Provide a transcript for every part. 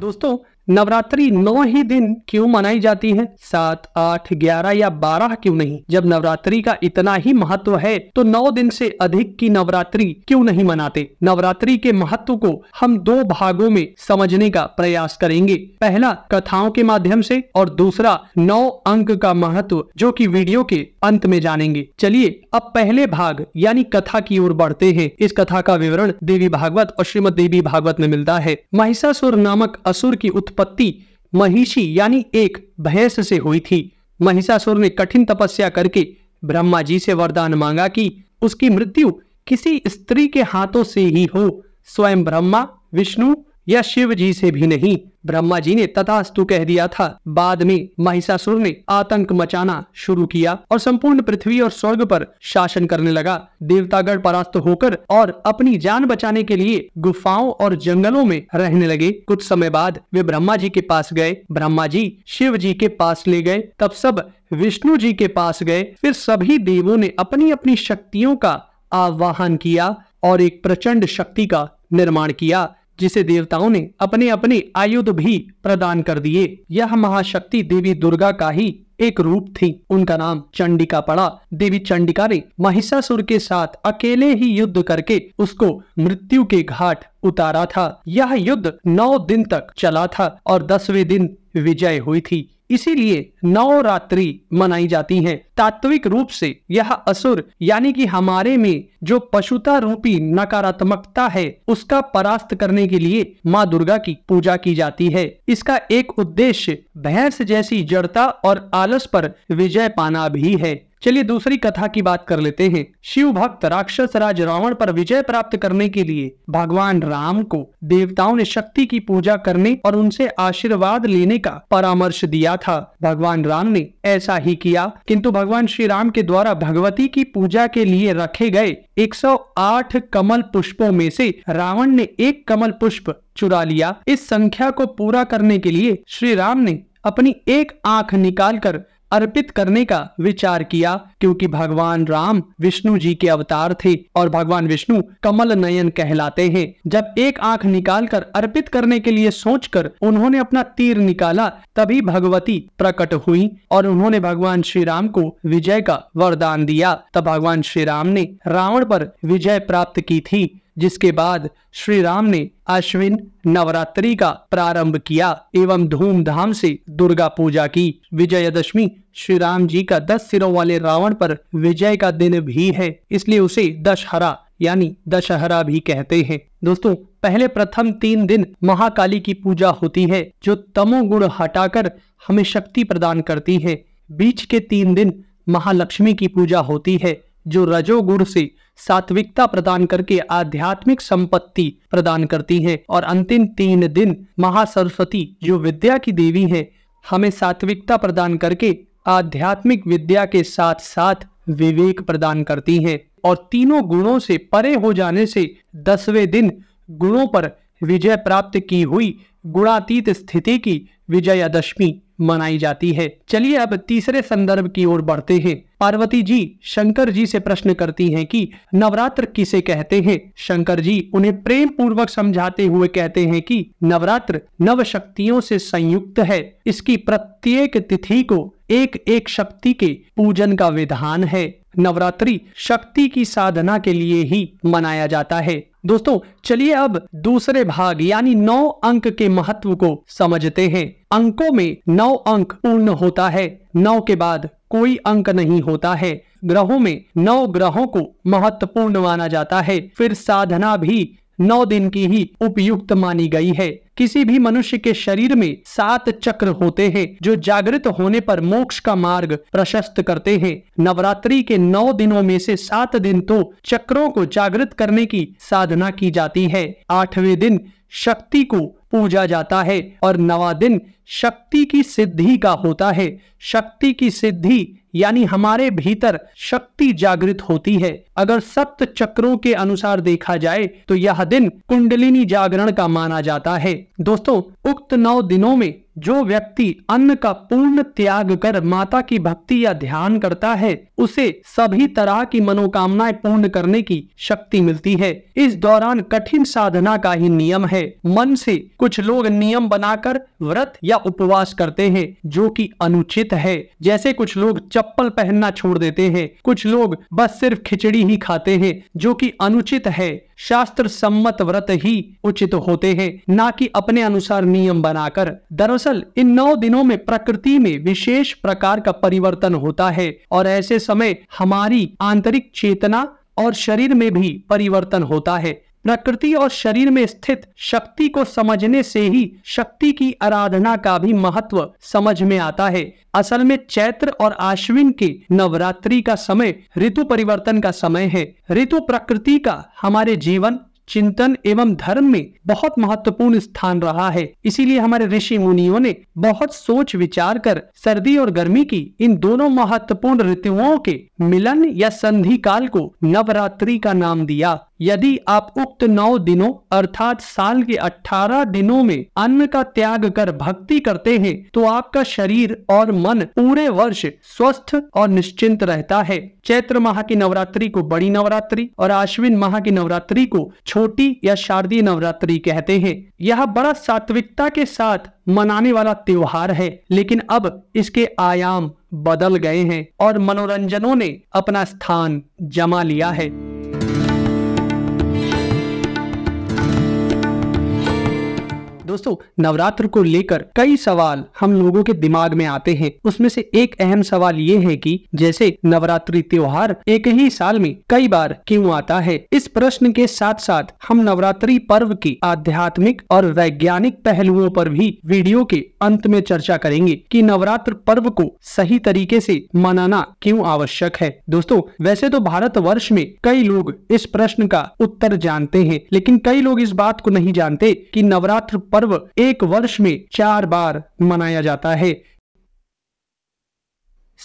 दोस्तों नवरात्रि नौ ही दिन क्यों मनाई जाती है सात आठ ग्यारह या बारह क्यों नहीं जब नवरात्रि का इतना ही महत्व है तो नौ दिन से अधिक की नवरात्रि क्यों नहीं मनाते नवरात्रि के महत्व को हम दो भागों में समझने का प्रयास करेंगे पहला कथाओं के माध्यम से और दूसरा नौ अंक का महत्व जो कि वीडियो के अंत में जानेंगे चलिए अब पहले भाग यानी कथा की ओर बढ़ते हैं इस कथा का विवरण देवी भागवत और श्रीमद देवी भागवत में मिलता है महिषासुर नामक असुर की उत्पत्ति उत्पत्ति महिषी यानी एक भैंस से हुई थी महिषासुर ने कठिन तपस्या करके ब्रह्मा जी से वरदान मांगा कि उसकी मृत्यु किसी स्त्री के हाथों से ही हो स्वयं ब्रह्मा विष्णु या शिव जी से भी नहीं ब्रह्मा जी ने तथास्तु कह दिया था बाद में महिषासुर ने आतंक मचाना शुरू किया और संपूर्ण पृथ्वी और स्वर्ग पर शासन करने लगा देवतागढ़ परास्त होकर और अपनी जान बचाने के लिए गुफाओं और जंगलों में रहने लगे कुछ समय बाद वे ब्रह्मा जी के पास गए ब्रह्मा जी शिव जी के पास ले गए तब सब विष्णु जी के पास गए फिर सभी देवों ने अपनी अपनी शक्तियों का आह्वान किया और एक प्रचंड शक्ति का निर्माण किया जिसे देवताओं ने अपने अपने आयुध भी प्रदान कर दिए यह महाशक्ति देवी दुर्गा का ही एक रूप थी उनका नाम चंडिका पड़ा देवी चंडिका ने महिषासुर के साथ अकेले ही युद्ध करके उसको मृत्यु के घाट उतारा था यह युद्ध नौ दिन तक चला था और दसवें दिन विजय हुई थी इसीलिए नौ रात्रि मनाई जाती है तात्विक रूप से यह असुर यानी कि हमारे में जो पशुता रूपी नकारात्मकता है उसका परास्त करने के लिए माँ दुर्गा की पूजा की जाती है इसका एक उद्देश्य भैंस जैसी जड़ता और आलस पर विजय पाना भी है चलिए दूसरी कथा की बात कर लेते हैं शिव भक्त राक्षस राज रावण पर विजय प्राप्त करने के लिए भगवान राम को देवताओं ने शक्ति की पूजा करने और उनसे आशीर्वाद लेने का परामर्श दिया था भगवान राम ने ऐसा ही किया किंतु भगवान भगवान श्री राम के द्वारा भगवती की पूजा के लिए रखे गए 108 कमल पुष्पों में से रावण ने एक कमल पुष्प चुरा लिया इस संख्या को पूरा करने के लिए श्री राम ने अपनी एक आंख निकालकर अर्पित करने का विचार किया क्योंकि भगवान राम विष्णु जी के अवतार थे और भगवान विष्णु कमल नयन कहलाते हैं जब एक आंख निकालकर अर्पित करने के लिए सोचकर उन्होंने अपना तीर निकाला तभी भगवती प्रकट हुई और उन्होंने भगवान श्री राम को विजय का वरदान दिया तब भगवान श्री राम ने रावण पर विजय प्राप्त की थी जिसके बाद श्री राम ने अश्विन नवरात्रि का प्रारंभ किया एवं धूमधाम से दुर्गा पूजा की विजयदशमी श्री राम जी का दस सिरों वाले रावण पर विजय का दिन भी है इसलिए उसे दशहरा यानी दशहरा भी कहते हैं दोस्तों पहले प्रथम तीन दिन महाकाली की पूजा होती है जो तमोगुण हटाकर हमें शक्ति प्रदान करती है बीच के तीन दिन महालक्ष्मी की पूजा होती है जो रजोगुण से सात्विकता प्रदान करके आध्यात्मिक संपत्ति प्रदान करती है और अंतिम तीन दिन महासरस्वती जो विद्या की देवी है हमें सात्विकता प्रदान करके आध्यात्मिक विद्या के साथ साथ विवेक प्रदान करती है और तीनों गुणों से परे हो जाने से दसवें दिन गुणों पर विजय प्राप्त की हुई गुणातीत स्थिति की विजयादशमी मनाई जाती है चलिए अब तीसरे संदर्भ की ओर बढ़ते हैं पार्वती जी शंकर जी से प्रश्न करती हैं कि नवरात्र किसे कहते हैं शंकर जी उन्हें प्रेम पूर्वक समझाते हुए कहते हैं कि नवरात्र नव शक्तियों से संयुक्त है इसकी प्रत्येक तिथि को एक एक शक्ति के पूजन का विधान है नवरात्रि शक्ति की साधना के लिए ही मनाया जाता है दोस्तों चलिए अब दूसरे भाग यानी नौ अंक के महत्व को समझते हैं अंकों में नौ अंक पूर्ण होता है नौ के बाद कोई अंक नहीं होता है ग्रहों में नौ ग्रहों को महत्वपूर्ण माना जाता है फिर साधना भी नौ दिन की ही उपयुक्त मानी गई है किसी भी मनुष्य के शरीर में सात चक्र होते हैं जो जागृत होने पर मोक्ष का मार्ग प्रशस्त करते हैं नवरात्रि के नौ दिनों में से सात दिन तो चक्रों को जागृत करने की साधना की जाती है आठवें दिन शक्ति को पूजा जाता है और नवा दिन शक्ति की सिद्धि का होता है शक्ति की सिद्धि यानी हमारे भीतर शक्ति जागृत होती है अगर सप्त चक्रों के अनुसार देखा जाए तो यह दिन कुंडलिनी जागरण का माना जाता है दोस्तों उक्त नौ दिनों में जो व्यक्ति अन्न का पूर्ण त्याग कर माता की भक्ति या ध्यान करता है उसे सभी तरह की मनोकामनाएं पूर्ण करने की शक्ति मिलती है इस दौरान कठिन साधना का ही नियम है मन से कुछ लोग नियम बनाकर व्रत या उपवास करते हैं जो कि अनुचित है जैसे कुछ लोग चप्पल पहनना छोड़ देते हैं कुछ लोग बस सिर्फ खिचड़ी ही खाते हैं जो कि अनुचित है शास्त्र सम्मत व्रत ही उचित होते हैं न कि अपने अनुसार नियम बनाकर दरअसल इन नौ दिनों में प्रकृति में विशेष प्रकार का परिवर्तन होता है और ऐसे समय हमारी आंतरिक चेतना और शरीर में भी परिवर्तन होता है प्रकृति और शरीर में स्थित शक्ति को समझने से ही शक्ति की आराधना का भी महत्व समझ में आता है असल में चैत्र और आश्विन के नवरात्रि का समय ऋतु परिवर्तन का समय है ऋतु प्रकृति का हमारे जीवन चिंतन एवं धर्म में बहुत महत्वपूर्ण स्थान रहा है इसीलिए हमारे ऋषि मुनियों ने बहुत सोच विचार कर सर्दी और गर्मी की इन दोनों महत्वपूर्ण ऋतुओं के मिलन या संधि काल को नवरात्रि का नाम दिया यदि आप उक्त नौ दिनों अर्थात साल के अठारह दिनों में अन्न का त्याग कर भक्ति करते हैं तो आपका शरीर और मन पूरे वर्ष स्वस्थ और निश्चिंत रहता है चैत्र माह की नवरात्रि को बड़ी नवरात्रि और आश्विन माह की नवरात्रि को छोटी या शारदीय नवरात्रि कहते हैं यह बड़ा सात्विकता के साथ मनाने वाला त्योहार है लेकिन अब इसके आयाम बदल गए हैं और मनोरंजनों ने अपना स्थान जमा लिया है दोस्तों नवरात्र को लेकर कई सवाल हम लोगों के दिमाग में आते हैं उसमें से एक अहम सवाल ये है कि जैसे नवरात्रि त्योहार एक ही साल में कई बार क्यों आता है इस प्रश्न के साथ साथ हम नवरात्रि पर्व की आध्यात्मिक और वैज्ञानिक पहलुओं पर भी वीडियो के अंत में चर्चा करेंगे कि नवरात्र पर्व को सही तरीके से मनाना क्यों आवश्यक है दोस्तों वैसे तो भारत वर्ष में कई लोग इस प्रश्न का उत्तर जानते हैं लेकिन कई लोग इस बात को नहीं जानते की नवरात्र पर्व पर्व एक वर्ष में चार बार मनाया जाता है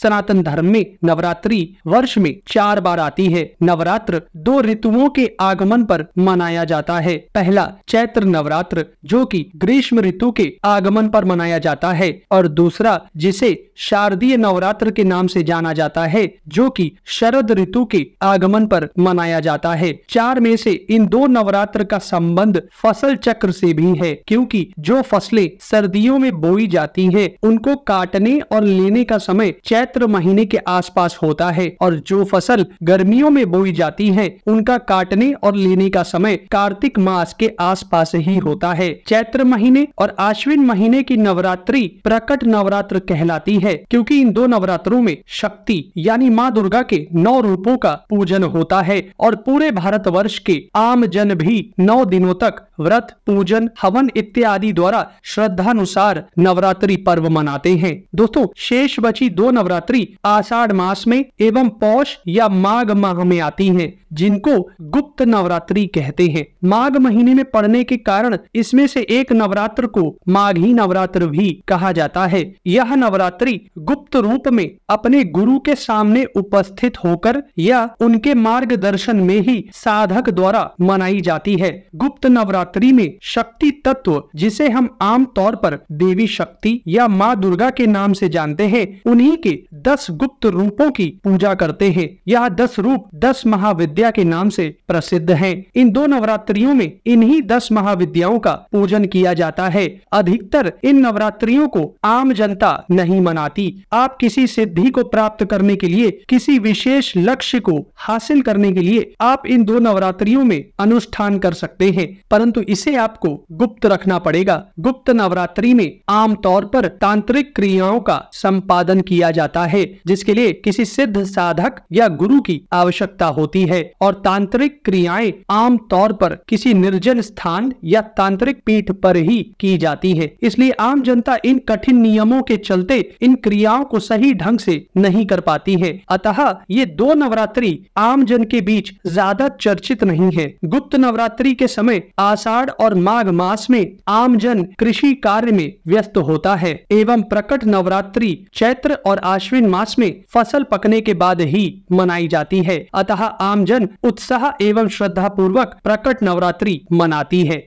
सनातन धर्म में नवरात्रि वर्ष में चार बार आती है नवरात्र दो ऋतुओं के आगमन पर मनाया जाता है पहला चैत्र नवरात्र जो कि ग्रीष्म ऋतु के आगमन पर मनाया जाता है और दूसरा जिसे शारदीय नवरात्र के नाम से जाना जाता है जो कि शरद ऋतु के आगमन पर मनाया जाता है चार में से इन दो नवरात्र का संबंध फसल चक्र से भी है क्योंकि जो फसलें सर्दियों में बोई जाती हैं उनको काटने और लेने का समय चैत्र चैत्र महीने के आसपास होता है और जो फसल गर्मियों में बोई जाती है उनका काटने और लेने का समय कार्तिक मास के आसपास ही होता है चैत्र महीने और आश्विन महीने की नवरात्रि प्रकट नवरात्र कहलाती है क्योंकि इन दो नवरात्रों में शक्ति यानी माँ दुर्गा के नौ रूपों का पूजन होता है और पूरे भारत वर्ष के आम जन भी नौ दिनों तक व्रत पूजन हवन इत्यादि द्वारा श्रद्धानुसार नवरात्रि पर्व मनाते हैं दोस्तों शेष बची दो नवरात्र नवरात्रि आषाढ़ मास में एवं पौष या माघ माह में आती हैं, जिनको गुप्त नवरात्रि कहते हैं माघ महीने में पड़ने के कारण इसमें से एक नवरात्र को माघी नवरात्र भी कहा जाता है यह नवरात्रि गुप्त रूप में अपने गुरु के सामने उपस्थित होकर या उनके मार्गदर्शन में ही साधक द्वारा मनाई जाती है गुप्त नवरात्रि में शक्ति तत्व जिसे हम आम तौर पर देवी शक्ति या माँ दुर्गा के नाम से जानते हैं उन्हीं के दस गुप्त रूपों की पूजा करते हैं यह दस रूप दस महाविद्या के नाम से प्रसिद्ध है इन दो नवरात्रियों में इन्हीं दस महाविद्याओं का पूजन किया जाता है अधिकतर इन नवरात्रियों को आम जनता नहीं मनाती आप किसी सिद्धि को प्राप्त करने के लिए किसी विशेष लक्ष्य को हासिल करने के लिए आप इन दो नवरात्रियों में अनुष्ठान कर सकते हैं परंतु इसे आपको गुप्त रखना पड़ेगा गुप्त नवरात्रि में आमतौर पर तांत्रिक क्रियाओं का संपादन किया जाता जाता है जिसके लिए किसी सिद्ध साधक या गुरु की आवश्यकता होती है और तांत्रिक क्रियाएं आमतौर पर किसी निर्जन स्थान या तांत्रिक पीठ पर ही की जाती है इसलिए आम जनता इन कठिन नियमों के चलते इन क्रियाओं को सही ढंग से नहीं कर पाती है अतः ये दो नवरात्रि आम जन के बीच ज्यादा चर्चित नहीं है गुप्त नवरात्रि के समय आषाढ़ और माघ मास में आम जन कृषि कार्य में व्यस्त होता है एवं प्रकट नवरात्रि चैत्र और आश अश्विन मास में फसल पकने के बाद ही मनाई जाती है अतः आमजन उत्साह एवं श्रद्धा पूर्वक प्रकट नवरात्रि मनाती है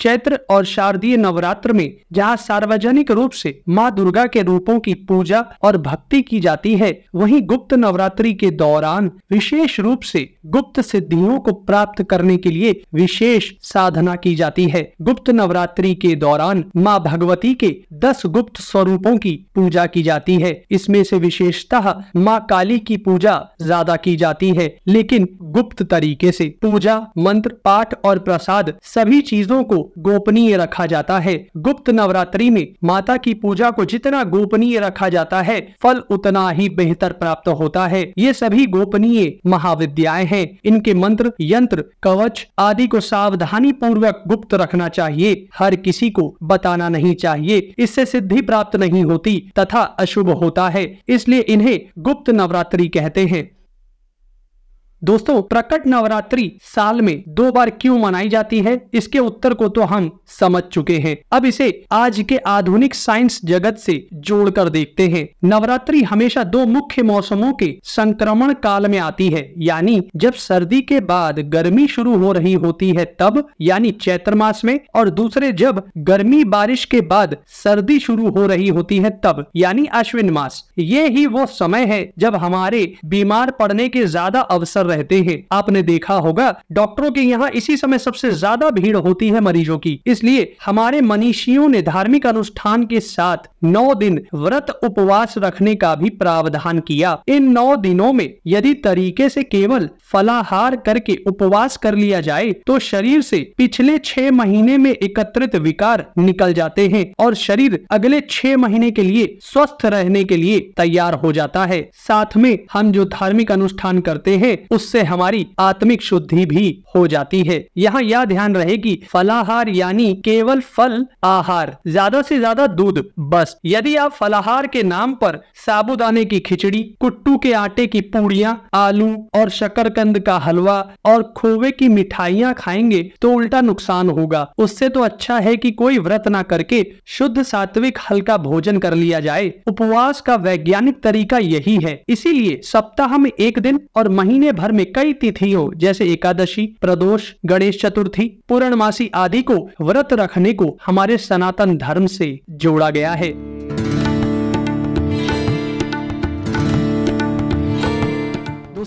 चैत्र और शारदीय नवरात्र में जहां सार्वजनिक रूप से मां दुर्गा के रूपों की पूजा और भक्ति की जाती है वहीं गुप्त नवरात्रि के दौरान विशेष रूप से गुप्त सिद्धियों को प्राप्त करने के लिए विशेष साधना की जाती है गुप्त नवरात्रि के दौरान माँ भगवती के दस गुप्त स्वरूपों की पूजा की जाती है इसमें से विशेषतः माँ काली की पूजा ज्यादा की जाती है लेकिन गुप्त तरीके से पूजा मंत्र पाठ और प्रसाद सभी चीजों को गोपनीय रखा जाता है गुप्त नवरात्रि में माता की पूजा को जितना गोपनीय रखा जाता है फल उतना ही बेहतर प्राप्त होता है ये सभी गोपनीय महाविद्याएं हैं इनके मंत्र यंत्र कवच आदि को सावधानी पूर्वक गुप्त रखना चाहिए हर किसी को बताना नहीं चाहिए इससे सिद्धि प्राप्त नहीं होती तथा अशुभ होता है इसलिए इन्हें गुप्त नवरात्रि कहते हैं दोस्तों प्रकट नवरात्रि साल में दो बार क्यों मनाई जाती है इसके उत्तर को तो हम समझ चुके हैं अब इसे आज के आधुनिक साइंस जगत से जोड़कर देखते हैं नवरात्रि हमेशा दो मुख्य मौसमों के संक्रमण काल में आती है यानी जब सर्दी के बाद गर्मी शुरू हो रही होती है तब यानी चैत्र मास में और दूसरे जब गर्मी बारिश के बाद सर्दी शुरू हो रही होती है तब यानी अश्विन मास ये ही वो समय है जब हमारे बीमार पड़ने के ज्यादा अवसर रहते हैं आपने देखा होगा डॉक्टरों के यहाँ इसी समय सबसे ज्यादा भीड़ होती है मरीजों की इसलिए हमारे मनीषियों ने धार्मिक अनुष्ठान के साथ नौ दिन व्रत उपवास रखने का भी प्रावधान किया इन नौ दिनों में यदि तरीके से केवल फलाहार करके उपवास कर लिया जाए तो शरीर से पिछले छह महीने में एकत्रित विकार निकल जाते हैं और शरीर अगले छह महीने के लिए स्वस्थ रहने के लिए तैयार हो जाता है साथ में हम जो धार्मिक अनुष्ठान करते हैं उससे हमारी आत्मिक शुद्धि भी हो जाती है यहाँ यह ध्यान रहे कि फलाहार यानी केवल फल आहार ज्यादा से ज्यादा दूध बस यदि आप फलाहार के नाम पर साबुदाने की खिचड़ी कुट्टू के आटे की पूड़िया आलू और शकरकंद का हलवा और खोवे की मिठाइयाँ खाएंगे तो उल्टा नुकसान होगा उससे तो अच्छा है कि कोई व्रत ना करके शुद्ध सात्विक हल्का भोजन कर लिया जाए उपवास का वैज्ञानिक तरीका यही है इसीलिए सप्ताह में एक दिन और महीने भर भर में कई तिथियों जैसे एकादशी प्रदोष गणेश चतुर्थी पूर्णमासी आदि को व्रत रखने को हमारे सनातन धर्म से जोड़ा गया है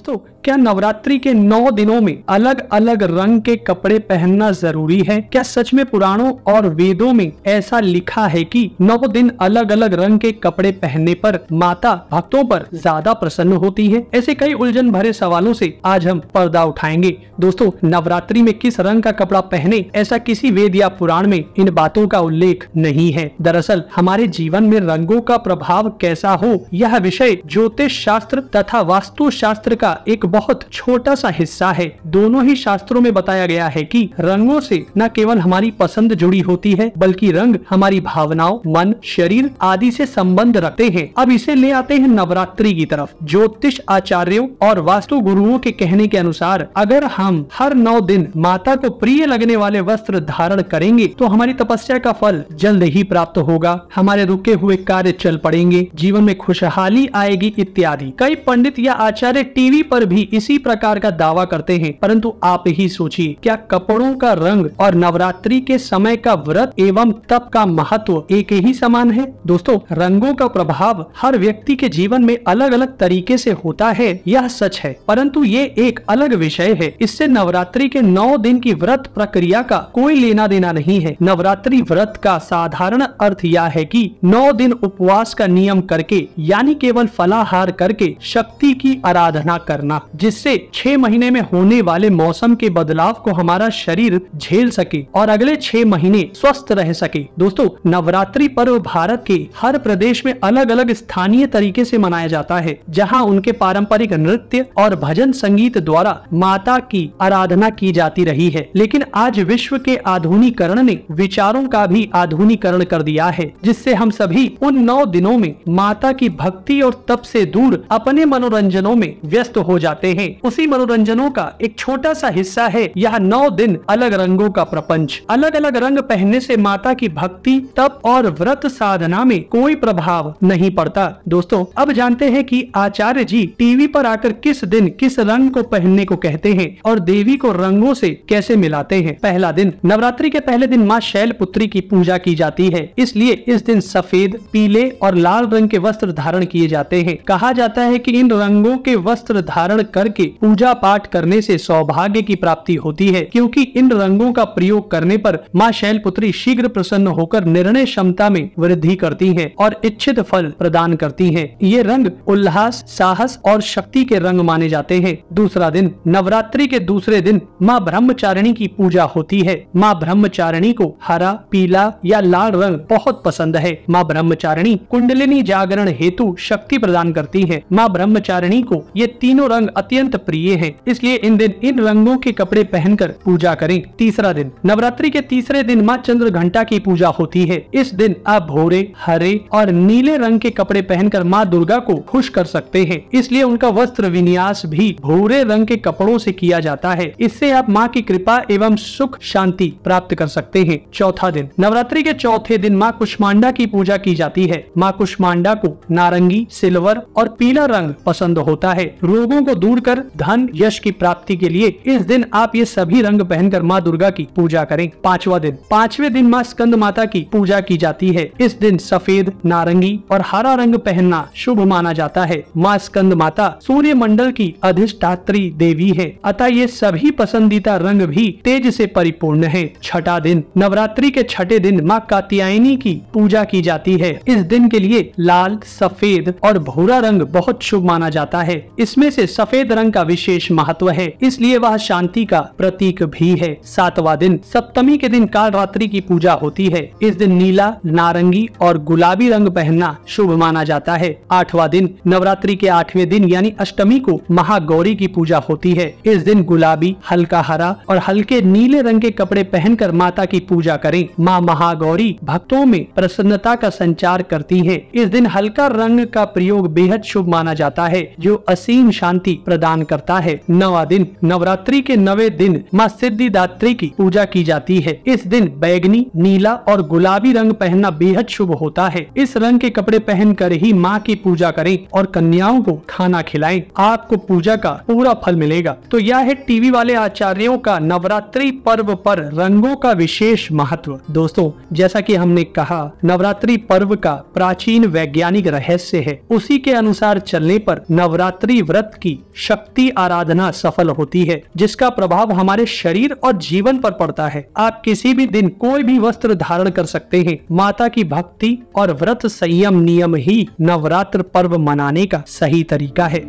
दोस्तों क्या नवरात्रि के नौ दिनों में अलग अलग रंग के कपड़े पहनना जरूरी है क्या सच में पुराणों और वेदों में ऐसा लिखा है कि नौ दिन अलग अलग रंग के कपड़े पहनने पर माता भक्तों पर ज्यादा प्रसन्न होती है ऐसे कई उलझन भरे सवालों से आज हम पर्दा उठाएंगे दोस्तों नवरात्रि में किस रंग का कपड़ा पहने ऐसा किसी वेद या पुराण में इन बातों का उल्लेख नहीं है दरअसल हमारे जीवन में रंगों का प्रभाव कैसा हो यह विषय ज्योतिष शास्त्र तथा वास्तु शास्त्र का का एक बहुत छोटा सा हिस्सा है दोनों ही शास्त्रों में बताया गया है कि रंगों से न केवल हमारी पसंद जुड़ी होती है बल्कि रंग हमारी भावनाओं मन शरीर आदि से संबंध रखते हैं अब इसे ले आते हैं नवरात्रि की तरफ ज्योतिष आचार्यों और वास्तु गुरुओं के कहने के अनुसार अगर हम हर नौ दिन माता को प्रिय लगने वाले वस्त्र धारण करेंगे तो हमारी तपस्या का फल जल्द ही प्राप्त होगा हमारे रुके हुए कार्य चल पड़ेंगे जीवन में खुशहाली आएगी इत्यादि कई पंडित या आचार्य टीवी बिक्री पर भी इसी प्रकार का दावा करते हैं परंतु आप ही सोचिए क्या कपड़ों का रंग और नवरात्रि के समय का व्रत एवं तप का महत्व एक ही समान है दोस्तों रंगों का प्रभाव हर व्यक्ति के जीवन में अलग अलग तरीके से होता है यह सच है परंतु ये एक अलग विषय है इससे नवरात्रि के नौ दिन की व्रत प्रक्रिया का कोई लेना देना नहीं है नवरात्रि व्रत का साधारण अर्थ यह है कि नौ दिन उपवास का नियम करके यानी केवल फलाहार करके शक्ति की आराधना कर करना जिससे छह महीने में होने वाले मौसम के बदलाव को हमारा शरीर झेल सके और अगले छह महीने स्वस्थ रह सके दोस्तों नवरात्रि पर्व भारत के हर प्रदेश में अलग अलग स्थानीय तरीके से मनाया जाता है जहां उनके पारंपरिक नृत्य और भजन संगीत द्वारा माता की आराधना की जाती रही है लेकिन आज विश्व के आधुनिकरण ने विचारों का भी आधुनिकरण कर दिया है जिससे हम सभी उन नौ दिनों में माता की भक्ति और तप से दूर अपने मनोरंजनों में व्यस्त हो जाते हैं उसी मनोरंजनों का एक छोटा सा हिस्सा है यह नौ दिन अलग रंगों का प्रपंच अलग अलग रंग पहनने से माता की भक्ति तप और व्रत साधना में कोई प्रभाव नहीं पड़ता दोस्तों अब जानते हैं कि आचार्य जी टीवी पर आकर किस दिन किस रंग को पहनने को कहते हैं और देवी को रंगों से कैसे मिलाते हैं पहला दिन नवरात्रि के पहले दिन माँ शैल पुत्री की पूजा की जाती है इसलिए इस दिन सफेद पीले और लाल रंग के वस्त्र धारण किए जाते हैं कहा जाता है कि इन रंगों के वस्त्र धारण करके पूजा पाठ करने से सौभाग्य की प्राप्ति होती है क्योंकि इन रंगों का प्रयोग करने पर माँ शैलपुत्री शीघ्र प्रसन्न होकर निर्णय क्षमता में वृद्धि करती है और इच्छित फल प्रदान करती है ये रंग उल्लास साहस और शक्ति के रंग माने जाते हैं दूसरा दिन नवरात्रि के दूसरे दिन माँ ब्रह्मचारिणी की पूजा होती है माँ ब्रह्मचारिणी को हरा पीला या लाल रंग बहुत पसंद है माँ ब्रह्मचारिणी कुंडलिनी जागरण हेतु शक्ति प्रदान करती है माँ ब्रह्मचारिणी को ये तीन तीनों रंग अत्यंत प्रिय है इसलिए इन दिन इन रंगों के कपड़े पहनकर पूजा करें तीसरा दिन नवरात्रि के तीसरे दिन माँ चंद्र घंटा की पूजा होती है इस दिन आप भोरे हरे और नीले रंग के कपड़े पहनकर माँ दुर्गा को खुश कर सकते हैं इसलिए उनका वस्त्र विन्यास भी भूरे रंग के कपड़ों से किया जाता है इससे आप माँ की कृपा एवं सुख शांति प्राप्त कर सकते हैं चौथा दिन नवरात्रि के चौथे दिन माँ कुष्मांडा की पूजा की जाती है माँ कुष्मांडा को नारंगी सिल्वर और पीला रंग पसंद होता है रोज रोगों को दूर कर धन यश की प्राप्ति के लिए इस दिन आप ये सभी रंग पहनकर माँ दुर्गा की पूजा करें पांचवा दिन पांचवे दिन माँ स्कंद माता की पूजा की जाती है इस दिन सफेद नारंगी और हरा रंग पहनना शुभ माना जाता है माँ स्कंद माता सूर्य मंडल की अधिष्ठात्री देवी है अतः ये सभी पसंदीदा रंग भी तेज से परिपूर्ण है छठा दिन नवरात्रि के छठे दिन माँ कात्यायनी की पूजा की जाती है इस दिन के लिए लाल सफेद और भूरा रंग बहुत शुभ माना जाता है इसमें से सफेद रंग का विशेष महत्व है इसलिए वह शांति का प्रतीक भी है सातवा दिन सप्तमी के दिन काल रात्रि की पूजा होती है इस दिन नीला नारंगी और गुलाबी रंग पहनना शुभ माना जाता है आठवा दिन नवरात्रि के आठवें दिन यानी अष्टमी को महागौरी की पूजा होती है इस दिन गुलाबी हल्का हरा और हल्के नीले रंग के कपड़े पहनकर माता की पूजा करें माँ महागौरी भक्तों में प्रसन्नता का संचार करती है इस दिन हल्का रंग का प्रयोग बेहद शुभ माना जाता है जो असीम शांति प्रदान करता है नवा दिन नवरात्रि के नवे दिन माँ सिद्धिदात्री की पूजा की जाती है इस दिन बैगनी नीला और गुलाबी रंग पहनना बेहद शुभ होता है इस रंग के कपड़े पहन कर ही माँ की पूजा करें और कन्याओं को खाना खिलाए आपको पूजा का पूरा फल मिलेगा तो यह है टीवी वाले आचार्यों का नवरात्रि पर्व पर रंगों का विशेष महत्व दोस्तों जैसा कि हमने कहा नवरात्रि पर्व का प्राचीन वैज्ञानिक रहस्य है उसी के अनुसार चलने पर नवरात्रि व्रत व्रत की शक्ति आराधना सफल होती है जिसका प्रभाव हमारे शरीर और जीवन पर पड़ता है आप किसी भी दिन कोई भी वस्त्र धारण कर सकते हैं माता की भक्ति और व्रत संयम नियम ही नवरात्र पर्व मनाने का सही तरीका है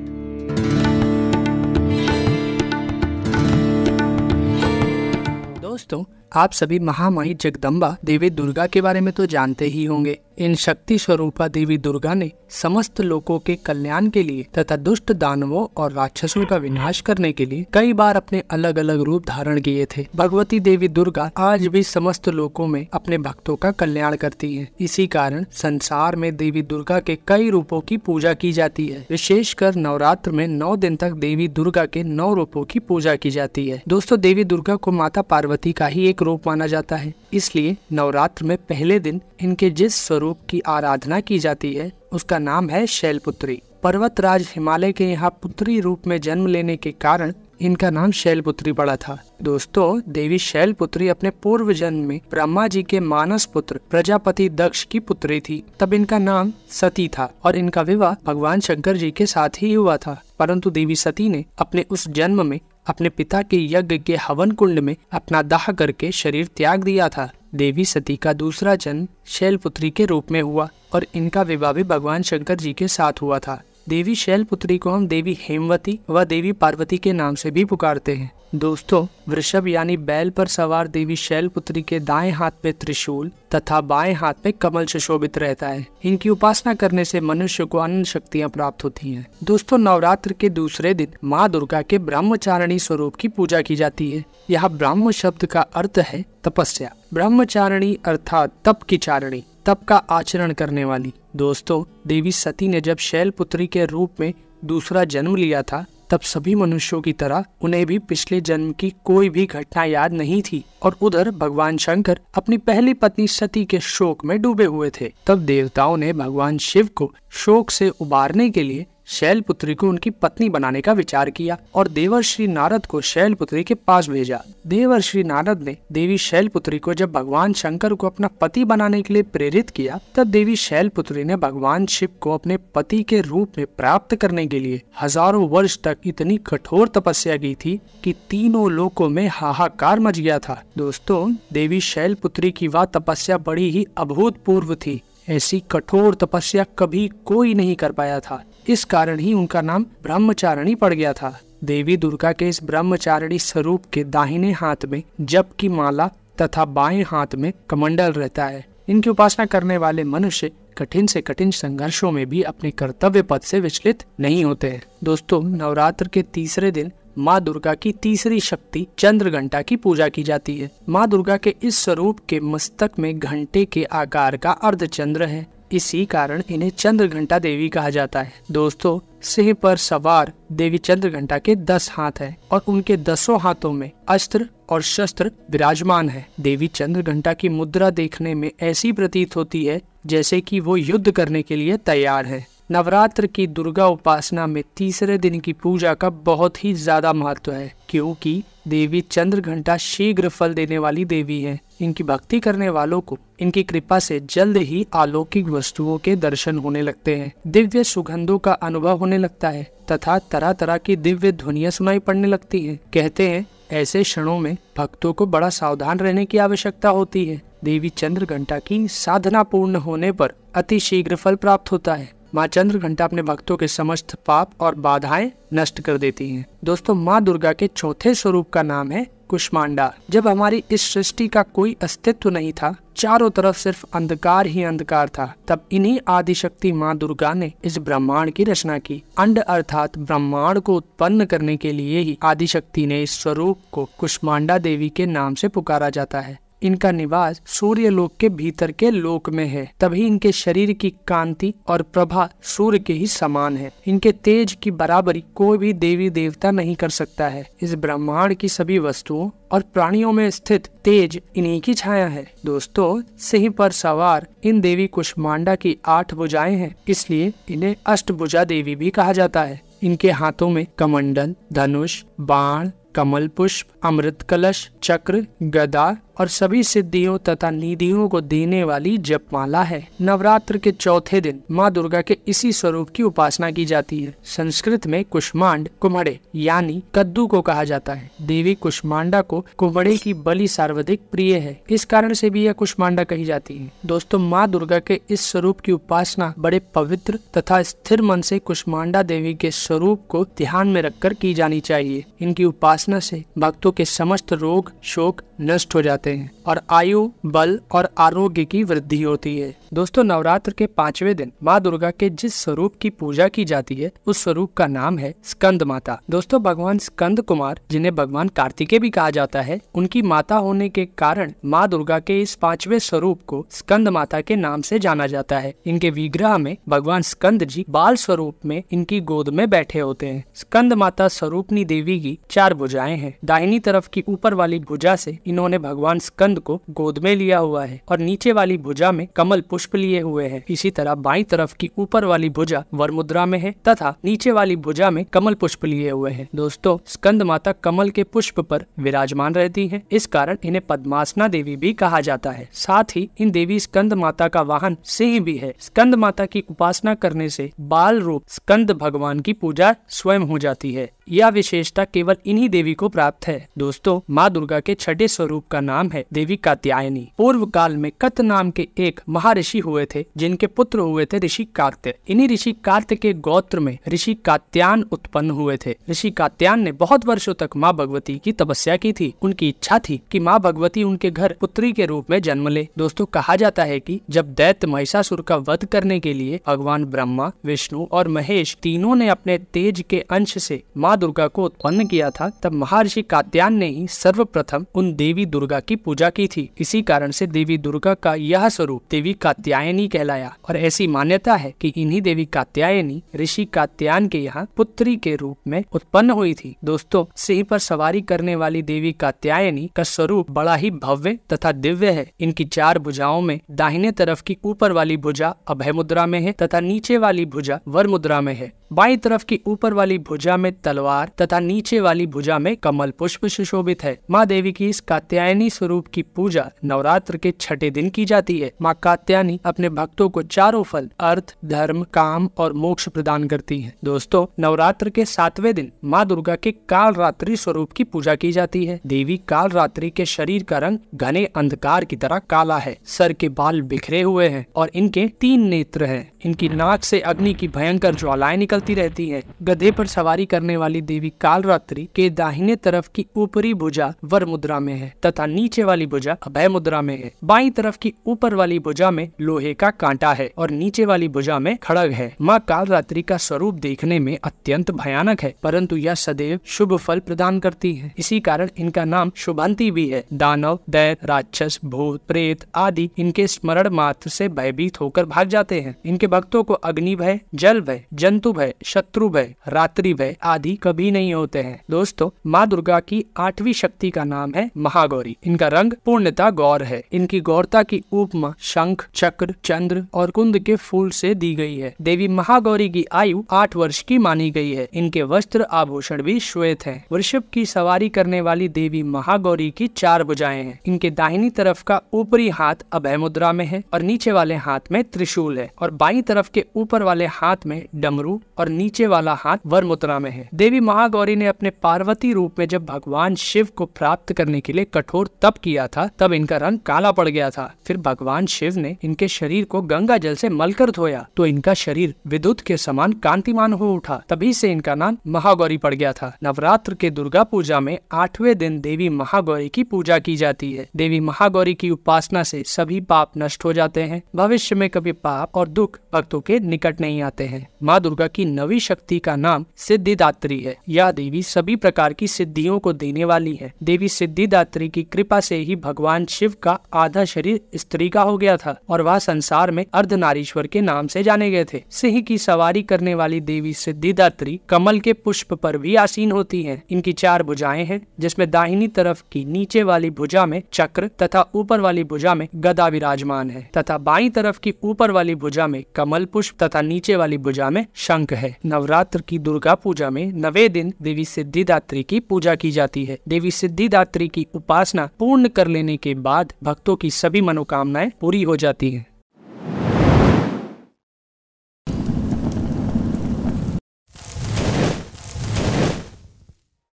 दोस्तों आप सभी महामाई जगदम्बा देवी दुर्गा के बारे में तो जानते ही होंगे इन शक्ति स्वरूपा देवी दुर्गा ने समस्त लोगों के कल्याण के लिए तथा दुष्ट दानवों और राक्षसों का विनाश करने के लिए कई बार अपने अलग अलग रूप धारण किए थे भगवती देवी दुर्गा आज भी समस्त लोगों में अपने भक्तों का कल्याण करती है इसी कारण संसार में देवी दुर्गा के कई रूपों की पूजा की जाती है विशेषकर नवरात्र में नौ दिन तक देवी दुर्गा के नौ रूपों की पूजा की जाती है दोस्तों देवी दुर्गा को माता पार्वती का ही एक रूप माना जाता है इसलिए नवरात्र में पहले दिन इनके जिस स्वरूप स्वरूप की आराधना की जाती है उसका नाम है शैलपुत्री पर्वतराज हिमालय के यहाँ पुत्री रूप में जन्म लेने के कारण इनका नाम शैलपुत्री पड़ा था दोस्तों देवी शैलपुत्री अपने पूर्व जन्म में ब्रह्मा जी के मानस पुत्र प्रजापति दक्ष की पुत्री थी तब इनका नाम सती था और इनका विवाह भगवान शंकर जी के साथ ही हुआ था परंतु देवी सती ने अपने उस जन्म में अपने पिता के यज्ञ के हवन कुंड में अपना दाह करके शरीर त्याग दिया था देवी सती का दूसरा जन्म शैलपुत्री के रूप में हुआ और इनका विवाह भी भगवान शंकर जी के साथ हुआ था देवी शैलपुत्री को हम देवी हेमवती व देवी पार्वती के नाम से भी पुकारते हैं दोस्तों वृषभ यानी बैल पर सवार देवी शैलपुत्री के दाएं हाथ पे त्रिशूल तथा बाएं हाथ पे कमल सुशोभित रहता है इनकी उपासना करने से मनुष्य को अनंत शक्तियां प्राप्त होती हैं। दोस्तों नवरात्र के दूसरे दिन माँ दुर्गा के ब्रह्मचारिणी स्वरूप की पूजा की जाती है यह ब्राह्म शब्द का अर्थ है तपस्या ब्रह्मचारिणी अर्थात तप की चारणी तप का आचरण करने वाली दोस्तों देवी सती ने जब शैल पुत्री के रूप में दूसरा जन्म लिया था तब सभी मनुष्यों की तरह उन्हें भी पिछले जन्म की कोई भी घटना याद नहीं थी और उधर भगवान शंकर अपनी पहली पत्नी सती के शोक में डूबे हुए थे तब देवताओं ने भगवान शिव को शोक से उबारने के लिए शैलपुत्री को उनकी पत्नी बनाने का विचार किया और देवर श्री नारद को शैलपुत्री के पास भेजा देवर श्री नारद ने देवी शैलपुत्री को जब भगवान शंकर को अपना पति बनाने के लिए प्रेरित किया तब देवी शैलपुत्री ने भगवान शिव को अपने पति के रूप में प्राप्त करने के लिए हजारों वर्ष तक इतनी कठोर तपस्या की थी कि तीनों लोकों में हाहाकार मच गया था दोस्तों देवी शैलपुत्री की वह तपस्या बड़ी ही अभूतपूर्व थी ऐसी कठोर तपस्या कभी कोई नहीं कर पाया था इस कारण ही उनका नाम ब्रह्मचारिणी पड़ गया था देवी दुर्गा के इस ब्रह्मचारिणी स्वरूप के दाहिने हाथ में जप की माला तथा बाएं हाथ में कमंडल रहता है इनकी उपासना करने वाले मनुष्य कठिन से कठिन संघर्षों में भी अपने कर्तव्य पद से विचलित नहीं होते हैं दोस्तों नवरात्र के तीसरे दिन माँ दुर्गा की तीसरी शक्ति चंद्र घंटा की पूजा की जाती है माँ दुर्गा के इस स्वरूप के मस्तक में घंटे के आकार का अर्ध चंद्र है इसी कारण इन्हें चंद्र घंटा देवी कहा जाता है दोस्तों सिंह पर सवार देवी चंद्र घंटा के दस हाथ हैं और उनके दसों हाथों में अस्त्र और शस्त्र विराजमान है देवी चंद्र घंटा की मुद्रा देखने में ऐसी प्रतीत होती है जैसे कि वो युद्ध करने के लिए तैयार है नवरात्र की दुर्गा उपासना में तीसरे दिन की पूजा का बहुत ही ज्यादा महत्व है क्योंकि देवी चंद्र घंटा शीघ्र फल देने वाली देवी है इनकी भक्ति करने वालों को इनकी कृपा से जल्द ही अलौकिक वस्तुओं के दर्शन होने लगते हैं दिव्य सुगंधों का अनुभव होने लगता है तथा तरह तरह की दिव्य ध्वनिया सुनाई पड़ने लगती है कहते हैं ऐसे क्षणों में भक्तों को बड़ा सावधान रहने की आवश्यकता होती है देवी चंद्र घंटा की साधना पूर्ण होने पर अति शीघ्र फल प्राप्त होता है माँ चंद्र घंटा अपने भक्तों के समस्त पाप और बाधाएं नष्ट कर देती हैं। दोस्तों माँ दुर्गा के चौथे स्वरूप का नाम है कुष्मांडा जब हमारी इस सृष्टि का कोई अस्तित्व नहीं था चारों तरफ सिर्फ अंधकार ही अंधकार था तब इन्हीं आदिशक्ति माँ दुर्गा ने इस ब्रह्मांड की रचना की अंड अर्थात ब्रह्मांड को उत्पन्न करने के लिए ही आदिशक्ति ने इस स्वरूप को कुष्मांडा देवी के नाम से पुकारा जाता है इनका निवास सूर्य लोक के भीतर के लोक में है तभी इनके शरीर की कांति और प्रभा सूर्य के ही समान है इनके तेज की बराबरी कोई भी देवी देवता नहीं कर सकता है इस ब्रह्मांड की सभी वस्तुओं और प्राणियों में स्थित तेज इन्हीं की छाया है दोस्तों सिंह पर सवार इन देवी कुष्मांडा की आठ भुजाएं हैं इसलिए इन्हें अष्टभुजा देवी भी कहा जाता है इनके हाथों में कमंडल धनुष बाण कमल पुष्प अमृत कलश चक्र गदा और सभी सिद्धियों तथा निधियों को देने वाली जपमाला है नवरात्र के चौथे दिन माँ दुर्गा के इसी स्वरूप की उपासना की जाती है संस्कृत में कुष्मांड कुमड़े यानी कद्दू को कहा जाता है देवी कुष्मांडा को कुमड़े की बलि सर्वाधिक प्रिय है इस कारण से भी यह कुष्मांडा कही जाती है दोस्तों माँ दुर्गा के इस स्वरूप की उपासना बड़े पवित्र तथा स्थिर मन से कुष्मांडा देवी के स्वरूप को ध्यान में रखकर की जानी चाहिए इनकी उपासना से भक्तों के समस्त रोग शोक नष्ट हो जाते जाते हैं और आयु बल और आरोग्य की वृद्धि होती है दोस्तों नवरात्र के पांचवे दिन माँ दुर्गा के जिस स्वरूप की पूजा की जाती है उस स्वरूप का नाम है स्कंद माता दोस्तों भगवान स्कंद कुमार जिन्हें भगवान कार्तिकेय भी कहा जाता है उनकी माता होने के कारण माँ दुर्गा के इस पांचवे स्वरूप को स्कंद माता के नाम से जाना जाता है इनके विग्रह में भगवान स्कंद जी बाल स्वरूप में इनकी गोद में बैठे होते हैं स्कंद माता स्वरूपनी देवी की चार भुजाएं हैं दाहिनी तरफ की ऊपर वाली भुजा से इन्होंने भगवान भगवान स्कंद को गोद में लिया हुआ है और नीचे वाली भुजा में कमल पुष्प लिए हुए है इसी तरह बाई तरफ की ऊपर वाली भुजा वर मुद्रा में है तथा नीचे वाली भुजा में कमल पुष्प लिए हुए है दोस्तों स्कंद माता कमल के पुष्प पर विराजमान रहती है इस कारण इन्हें पद्मासना देवी भी कहा जाता है साथ ही इन देवी स्कंद माता का वाहन सिंह भी है स्कंद माता की उपासना करने से बाल रूप स्कंद भगवान की पूजा स्वयं हो जाती है यह विशेषता केवल इन्हीं देवी को प्राप्त है दोस्तों माँ दुर्गा के छठे स्वरूप का नाम नाम है देवी कात्यायनी पूर्व काल में कत नाम के एक महाऋषि हुए थे जिनके पुत्र हुए थे ऋषि कात्य इन्हीं ऋषि कात्य के गोत्र में ऋषि कात्यान उत्पन्न हुए थे ऋषि कात्यान ने बहुत वर्षों तक माँ भगवती की तपस्या की थी उनकी इच्छा थी कि माँ भगवती उनके घर पुत्री के रूप में जन्म ले दोस्तों कहा जाता है कि जब दैत्य महिषासुर का वध करने के लिए भगवान ब्रह्मा विष्णु और महेश तीनों ने अपने तेज के अंश से माँ दुर्गा को उत्पन्न किया था तब महर्षि कात्यान ने ही सर्वप्रथम उन देवी दुर्गा की की पूजा की थी इसी कारण से देवी दुर्गा का यह स्वरूप देवी कात्यायनी कहलाया और ऐसी मान्यता है कि इन्हीं देवी कात्यायनी ऋषि कात्यायन के यहाँ पुत्री के रूप में उत्पन्न हुई थी दोस्तों सिंह पर सवारी करने वाली देवी कात्यायनी का स्वरूप बड़ा ही भव्य तथा दिव्य है इनकी चार भुजाओं में दाहिने तरफ की ऊपर वाली भुजा अभय मुद्रा में है तथा नीचे वाली भुजा वर मुद्रा में है बाई तरफ की ऊपर वाली भुजा में तलवार तथा नीचे वाली भुजा में कमल पुष्प सुशोभित है माँ देवी की इस कात्यायनी स्वरूप की पूजा नवरात्र के छठे दिन की जाती है माँ कात्यानी अपने भक्तों को चारों फल अर्थ धर्म काम और मोक्ष प्रदान करती है दोस्तों नवरात्र के सातवें दिन माँ दुर्गा के काल रात्रि स्वरूप की पूजा की जाती है देवी काल रात्रि के शरीर का रंग घने अंधकार की तरह काला है सर के बाल बिखरे हुए हैं और इनके तीन नेत्र हैं इनकी नाक से अग्नि की भयंकर ज्वालाएं निकलती रहती हैं। गधे पर सवारी करने वाली देवी कालरात्रि के दाहिने तरफ की ऊपरी भुजा वर मुद्रा में है तथा नीचे नीचे वाली भुजा अभय मुद्रा में है बाई तरफ की ऊपर वाली भुजा में लोहे का कांटा है और नीचे वाली भुजा में खड़ग है माँ कालरात्रि का स्वरूप देखने में अत्यंत भयानक है परंतु यह सदैव शुभ फल प्रदान करती है इसी कारण इनका नाम शुभांति भी है दानव दैत राक्षस भूत प्रेत आदि इनके स्मरण मात्र से भयभीत होकर भाग जाते हैं इनके भक्तों को अग्नि भय जल भय जंतु भय शत्रु भय रात्रि भय आदि कभी नहीं होते हैं दोस्तों माँ दुर्गा की आठवीं शक्ति का नाम है महागौरी इनका इनका रंग पूर्णता गौर है इनकी गौरता की उपमा शंख चक्र चंद्र और कुंद के फूल से दी गई है देवी महागौरी की आयु आठ वर्ष की मानी गई है इनके वस्त्र आभूषण भी श्वेत है वृषभ की सवारी करने वाली देवी महागौरी की चार बुझाए हैं इनके दाहिनी तरफ का ऊपरी हाथ अभय मुद्रा में है और नीचे वाले हाथ में त्रिशूल है और बाई तरफ के ऊपर वाले हाथ में डमरू और नीचे वाला हाथ वर मुद्रा में है देवी महागौरी ने अपने पार्वती रूप में जब भगवान शिव को प्राप्त करने के लिए कठोर तप तप किया था तब इनका रंग काला पड़ गया था फिर भगवान शिव ने इनके शरीर को गंगा जल से मलकर धोया तो इनका शरीर विद्युत के समान कांतिमान हो उठा तभी से इनका नाम महागौरी पड़ गया था नवरात्र के दुर्गा पूजा में आठवें दिन देवी महागौरी की पूजा की जाती है देवी महागौरी की उपासना से सभी पाप नष्ट हो जाते हैं भविष्य में कभी पाप और दुख भक्तों के निकट नहीं आते हैं माँ दुर्गा की नवी शक्ति का नाम सिद्धिदात्री है यह देवी सभी प्रकार की सिद्धियों को देने वाली है देवी सिद्धिदात्री की कृपा कृपा से ही भगवान शिव का आधा शरीर स्त्री का हो गया था और वह संसार में अर्ध नारीश्वर के नाम से जाने गए थे सिंह की सवारी करने वाली देवी सिद्धिदात्री कमल के पुष्प पर भी आसीन होती है इनकी चार भुजाएं हैं जिसमें दाहिनी तरफ की नीचे वाली भुजा में चक्र तथा ऊपर वाली भुजा में गदा विराजमान है तथा बाई तरफ की ऊपर वाली भुजा में कमल पुष्प तथा नीचे वाली भुजा में शंख है नवरात्र की दुर्गा पूजा में नवे दिन देवी सिद्धिदात्री की पूजा की जाती है देवी सिद्धिदात्री की उपासना पूर्ण कर लेने के बाद भक्तों की सभी मनोकामनाएं पूरी हो जाती हैं